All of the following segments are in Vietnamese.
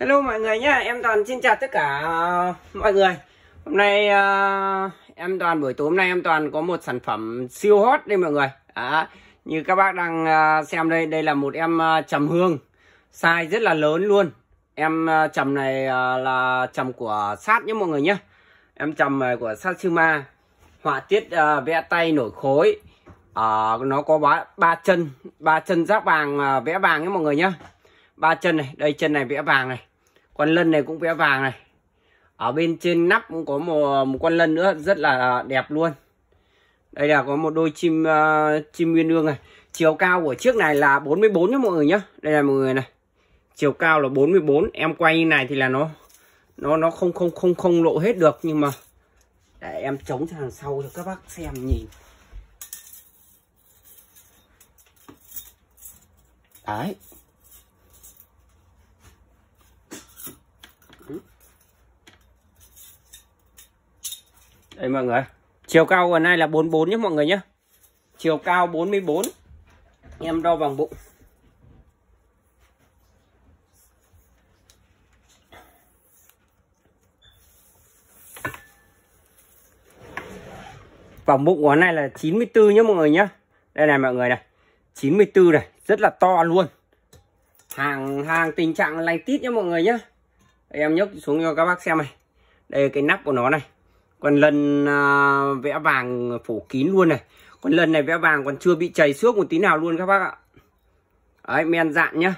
Hello mọi người nhé, em Toàn xin chào tất cả ờ, mọi người Hôm nay uh, em Toàn buổi tối hôm nay em Toàn có một sản phẩm siêu hot đây mọi người à, Như các bác đang uh, xem đây, đây là một em uh, trầm hương Size rất là lớn luôn Em uh, trầm này uh, là trầm của sát nhé mọi người nhé Em trầm này của sát sư Họa tiết uh, vẽ tay nổi khối uh, Nó có ba, ba chân, ba chân giác vàng uh, vẽ vàng nhé mọi người nhé ba chân này đây chân này vẽ vàng này con lân này cũng vẽ vàng này ở bên trên nắp cũng có một, một con lân nữa rất là đẹp luôn đây là có một đôi chim uh, chim nguyên ương này chiều cao của chiếc này là 44 nhá mọi người nhá đây là mọi người này chiều cao là 44 em quay như này thì là nó nó nó không không không không lộ hết được nhưng mà để em chống sang đằng sau cho các bác xem nhìn đấy Đây mọi người Chiều cao của này là 44 nhé mọi người nhé Chiều cao 44 Em đo vòng bụng Vòng bụng của này là 94 nhé mọi người nhé Đây này mọi người này 94 này Rất là to luôn Hàng hàng tình trạng lành tít nhé mọi người nhé Em nhấc xuống cho các bác xem này Đây cái nắp của nó này còn lần à, vẽ vàng phủ kín luôn này còn lần này vẽ vàng còn chưa bị chảy xước một tí nào luôn các bác ạ đấy men dạn nhá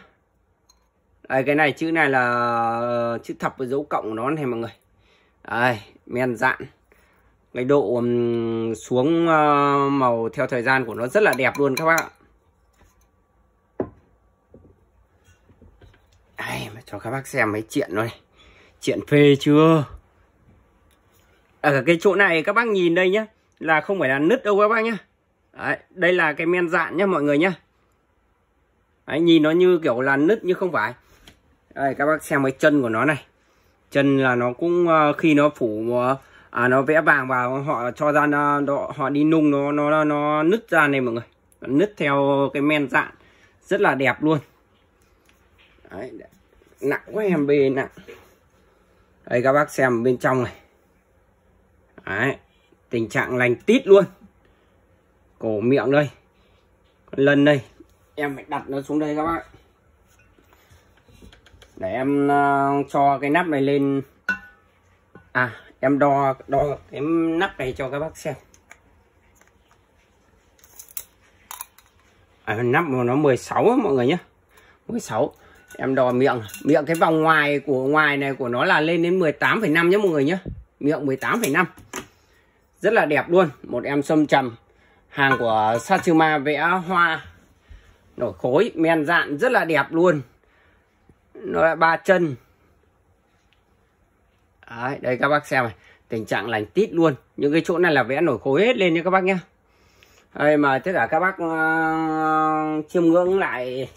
đây cái này chữ này là chữ thập với dấu cộng của nó này mọi người đấy men dạn cái độ xuống ờ, màu theo thời gian của nó rất là đẹp luôn các bác ạ Đây, cho các bác xem mấy chuyện rồi Chuyện phê chưa ở à, cái chỗ này các bác nhìn đây nhá là không phải là nứt đâu các bác nhá Đấy, đây là cái men dạn nhá mọi người nhá Đấy, nhìn nó như kiểu là nứt nhưng không phải Đây các bác xem cái chân của nó này Chân là nó cũng uh, khi nó phủ uh, à, nó vẽ vàng vào họ cho ra nó, họ đi nung nó nó nó nứt ra này mọi người nứt theo cái men dạn rất là đẹp luôn Đấy, nặng quá em bê nặng đây các bác xem bên trong này Đấy, tình trạng lành tít luôn cổ miệng đây con lân đây em phải đặt nó xuống đây các bạn để em uh, cho cái nắp này lên à em đo đo cái nắp này cho các bác xem à, nắp của nó 16 á, mọi người nhé 16 em đo miệng miệng cái vòng ngoài của ngoài này của nó là lên đến 18,5 nhé mọi người nhé miệng 18,5 rất là đẹp luôn một em sâm trầm hàng của Satsuma vẽ hoa nổi khối men dạn rất là đẹp luôn nó là ba chân Đấy, đây các bác xem này tình trạng lành tít luôn những cái chỗ này là vẽ nổi khối hết lên nha các bác nhé đây mà tất cả các bác uh, chiêm ngưỡng lại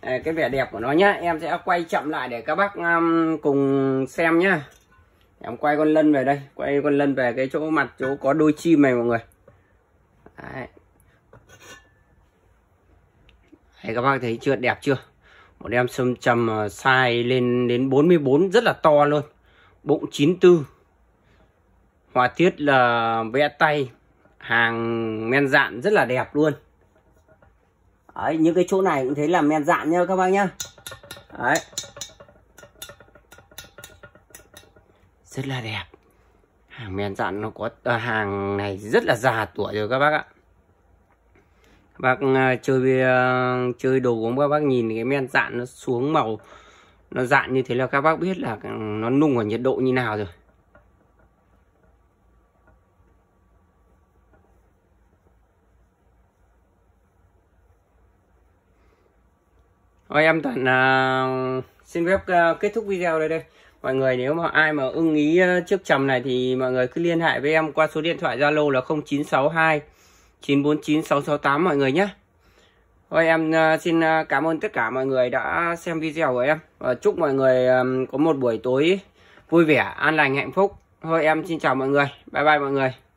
ờ, cái vẻ đẹp của nó nhá em sẽ quay chậm lại để các bác um, cùng xem nhá em quay con lân về đây quay con lân về cái chỗ mặt chỗ có đôi chim này mọi người Đấy. Đấy, các bác thấy chưa đẹp chưa một em sâm trầm ờ, size lên đến 44 rất là to luôn bụng 94 hòa tiết là vẽ tay hàng men dạn rất là đẹp luôn Đấy, những cái chỗ này cũng thấy là men dạn nha các bác nhá Đấy rất là đẹp hàng men dặn nó có à, hàng này rất là già tuổi rồi các bác ạ các bác à, chơi à, chơi đồ uống các bác nhìn cái men dặn nó xuống màu nó dặn như thế là các bác biết là nó nung ở nhiệt độ như nào rồi Ôi em Toàn uh, xin phép uh, kết thúc video đây đây mọi người nếu mà ai mà ưng ý chiếc ờ, trầm này thì mọi người cứ liên hệ với em qua số điện thoại Zalo là 0962 949 668 mọi người nhé Thôi em ờ, xin ờ, cảm ơn tất cả mọi người đã xem video của em và chúc mọi người có một buổi tối vui vẻ an lành hạnh phúc Thôi em xin chào mọi người bye bye mọi người